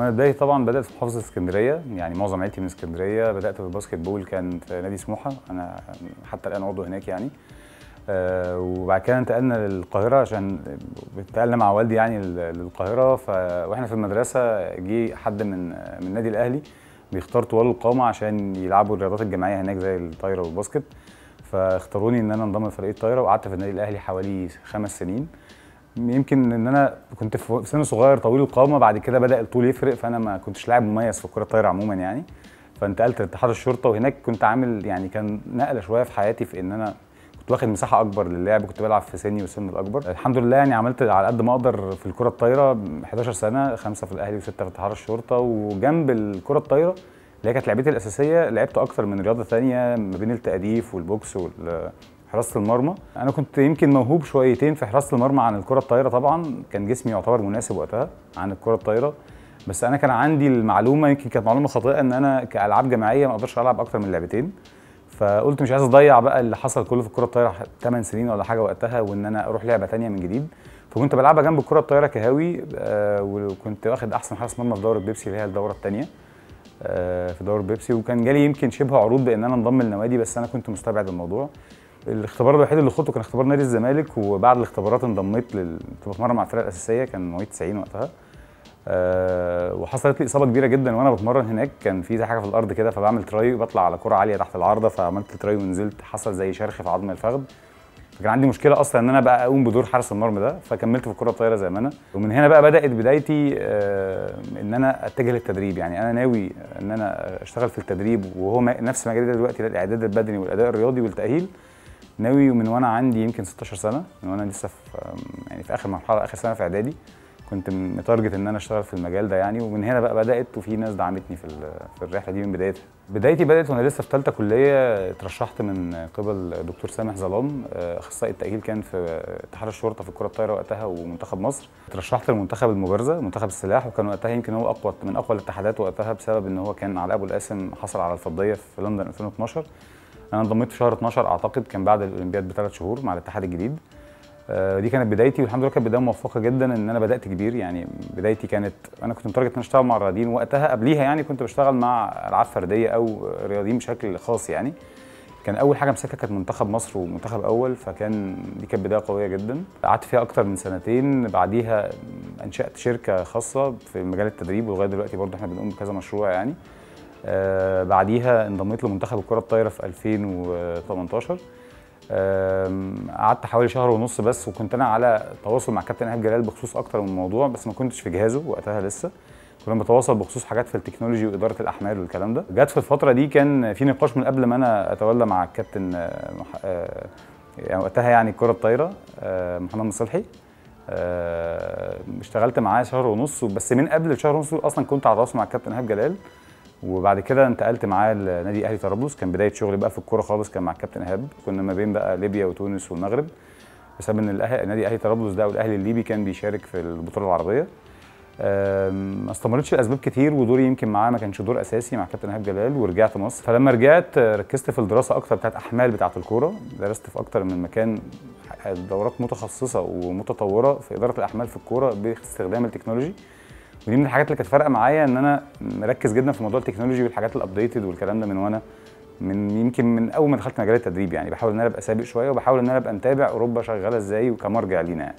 وانا بدايتي طبعا بدات في محافظه اسكندريه يعني معظم عيلتي من اسكندريه بدات في الباسكت بول كان في نادي سموحه انا حتى الان عضو هناك يعني آه، وبعد كده انتقلنا للقاهره عشان انتقلنا مع والدي يعني للقاهره ف... واحنا في المدرسه جه حد من من النادي الاهلي بيختار طوال القامه عشان يلعبوا الرياضات الجماعيه هناك زي الطايره والباسكت فاختاروني ان انا انضم لفريق الطايره وقعدت في النادي الاهلي حوالي خمس سنين يمكن ان انا كنت في سن صغير طويل القامه بعد كده بدا الطول يفرق فانا ما كنتش لاعب مميز في الكره الطايره عموما يعني فانتقلت لاتحاد الشرطه وهناك كنت عامل يعني كان نقله شويه في حياتي في ان انا كنت واخد مساحه اكبر للعب كنت بلعب في سني وسن الاكبر الحمد لله يعني عملت على قد ما اقدر في الكره الطايره 11 سنه خمسه في الاهلي وسته في اتحاد الشرطه وجنب الكره الطايره اللي هي كانت لعبتي الاساسيه لعبت اكثر من رياضه ثانيه ما بين التاديف والبوكس وال حراسه المرمى انا كنت يمكن موهوب شويتين في حراسه المرمى عن الكره الطايره طبعا كان جسمي يعتبر مناسب وقتها عن الكره الطايره بس انا كان عندي المعلومه يمكن كانت معلومه خاطئه ان انا كالعاب جماعيه ما اقدرش العب اكتر من لعبتين فقلت مش عايز اضيع بقى اللي حصل كله في الكره الطايره 8 سنين ولا حاجه وقتها وان انا اروح لعبه ثانيه من جديد فكنت بلعبها جنب الكره الطايره كهاوي آه، وكنت واخد احسن حارس مرمى في دوري بيبسي اللي هي الدوره الثانيه آه، في دوري بيبسي وكان جالي يمكن شبه عروض بان انا انضم للنوادي بس انا كنت مستبعد الموضوع الاختبار الوحيد اللي خدته كان اختبار نادي الزمالك وبعد الاختبارات انضميت لل كنت بتمرن مع الفرقه الاساسيه كان مواليد 90 وقتها أه وحصلت لي اصابه كبيره جدا وانا بتمرن هناك كان في زي حاجه في الارض كده فبعمل تراي بطلع على كره عاليه تحت العارضه فعملت تراي ونزلت حصل زي شرخ في عظم الفخذ فكان عندي مشكله اصلا ان انا بقى اقوم بدور حارس المرمى ده فكملت في الكره الطايره زي ما انا ومن هنا بقى بدات بدايتي أه ان انا اتجه للتدريب يعني انا ناوي ان انا اشتغل في التدريب وهو نفس مجالي دلوقتي الاعداد البدني والاداء الرياضي والتاهيل ناوي من وانا عندي يمكن 16 سنه من وانا لسه في يعني في اخر مرحله اخر سنه في اعدادي كنت متارجت ان انا اشتغل في المجال ده يعني ومن هنا بقى بدات وفي ناس دعمتني في في الرحله دي من بدايتها بدايتي بدات وانا لسه في ثالثه كليه اترشحت من قبل دكتور سامح ظلام آه، اخصائي التاهيل كان في اتحاد الشرطه في الكره الطايره وقتها ومنتخب مصر اترشحت لمنتخب المبارزه منتخب السلاح وكان وقتها يمكن هو اقوى من اقوى الاتحادات وقتها بسبب ان هو كان علاء ابو القاسم حصل على الفضيه في لندن 2012 انا انضميت في شهر 12 اعتقد كان بعد الاولمبياد بثلاث شهور مع الاتحاد الجديد آه، دي كانت بدايتي والحمد لله كانت بدايه موفقه جدا ان انا بدات كبير يعني بدايتي كانت انا كنت متارجت ان اشتغل مع الرياضيين وقتها قبليها يعني كنت بشتغل مع العاب فرديه او رياضيين بشكل خاص يعني كان اول حاجه مسكها كانت منتخب مصر ومنتخب اول فكان دي كانت بدايه قويه جدا قعدت فيها اكتر من سنتين بعديها انشات شركه خاصه في مجال التدريب ولغايه دلوقتي برضه احنا بنقوم بكذا مشروع يعني آه، بعديها انضميت لمنتخب الكره الطايره في 2018 قعدت حوالي شهر ونص بس وكنت انا على تواصل مع كابتن ايهاب جلال بخصوص اكتر من الموضوع بس ما كنتش في جهازه وقتها لسه كنا بنتواصل بخصوص حاجات في التكنولوجي واداره الاحمال والكلام ده جت في الفتره دي كان في نقاش من قبل ما انا اتولى مع الكابتن آه، آه، يعني وقتها يعني الكره الطايره محمد مصلحي اشتغلت معاه شهر ونص بس من قبل شهر ونص اصلا كنت على تواصل مع الكابتن ايهاب جلال وبعد كده انتقلت معاه لنادي اهلي طرابلس كان بدايه شغلي بقى في الكوره خالص كان مع الكابتن ايهاب كنا ما بين بقى ليبيا وتونس والمغرب بسبب ان نادي اهلي طرابلس ده والاهلي الليبي كان بيشارك في البطوله العربيه ما استمرتش لاسباب كتير ودوري يمكن معاه ما كانش دور اساسي مع كابتن ايهاب جلال ورجعت مصر فلما رجعت ركزت في الدراسه اكتر بتاعت احمال بتاعت الكوره درست في اكتر من مكان دورات متخصصه ومتطوره في اداره الاحمال في الكوره باستخدام التكنولوجي ودي من الحاجات اللي كانت فارقه معايا ان انا مركز جدا في موضوع التكنولوجي والحاجات الابديتد والكلام ده من وانا من يمكن من اول ما دخلت مجال التدريب يعني بحاول ان انا ابقى سابق شويه وبحاول ان انا ابقى متابع اوروبا شغاله ازاي وكمرجع لينا يعني.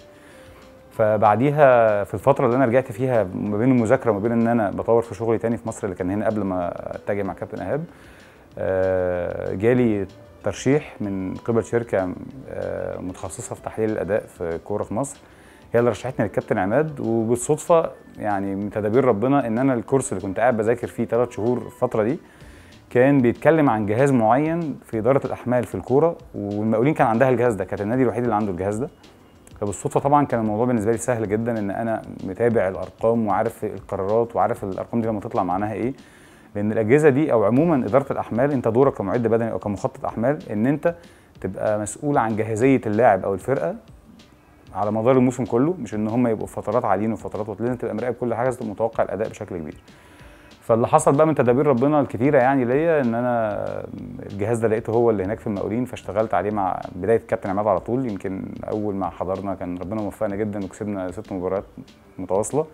فبعديها في الفتره اللي انا رجعت فيها ما بين المذاكره وما بين ان انا بطور في شغلي تاني في مصر اللي كان هنا قبل ما اتجه مع كابتن ايهاب آه، جالي ترشيح من قبل شركه آه، متخصصه في تحليل الاداء في كوره في مصر هي اللي رشحتني للكابتن عماد وبالصدفه يعني من تدابير ربنا ان انا الكورس اللي كنت قاعد بذاكر فيه ثلاث شهور الفتره دي كان بيتكلم عن جهاز معين في اداره الاحمال في الكوره والمقاولين كان عندها الجهاز ده كانت النادي الوحيد اللي عنده الجهاز ده فبالصدفه طبعا كان الموضوع بالنسبه لي سهل جدا ان انا متابع الارقام وعارف القرارات وعارف الارقام دي لما تطلع معناها ايه لان الاجهزه دي او عموما اداره الاحمال انت دورك كمعد بدني او كمخطط احمال ان انت تبقى مسؤول عن جاهزيه اللاعب او الفرقه على مدار الموسم كله مش ان هم يبقوا فترات عاليين وفترات واطلين تبقى مراقب كل حاجه تبقى متوقع الاداء بشكل كبير فاللي حصل بقى من تدابير ربنا الكتيره يعني ليا ان انا الجهاز ده لقيته هو اللي هناك في المقاولين فاشتغلت عليه مع بدايه كابتن عماد على طول يمكن اول ما حضرنا كان ربنا موفقنا جدا وكسبنا ست مباريات متواصله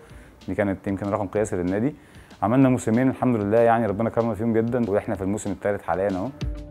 دي كانت يمكن رقم قياسي للنادي عملنا موسمين الحمد لله يعني ربنا كرمنا فيهم جدا واحنا في الموسم الثالث حاليا اهو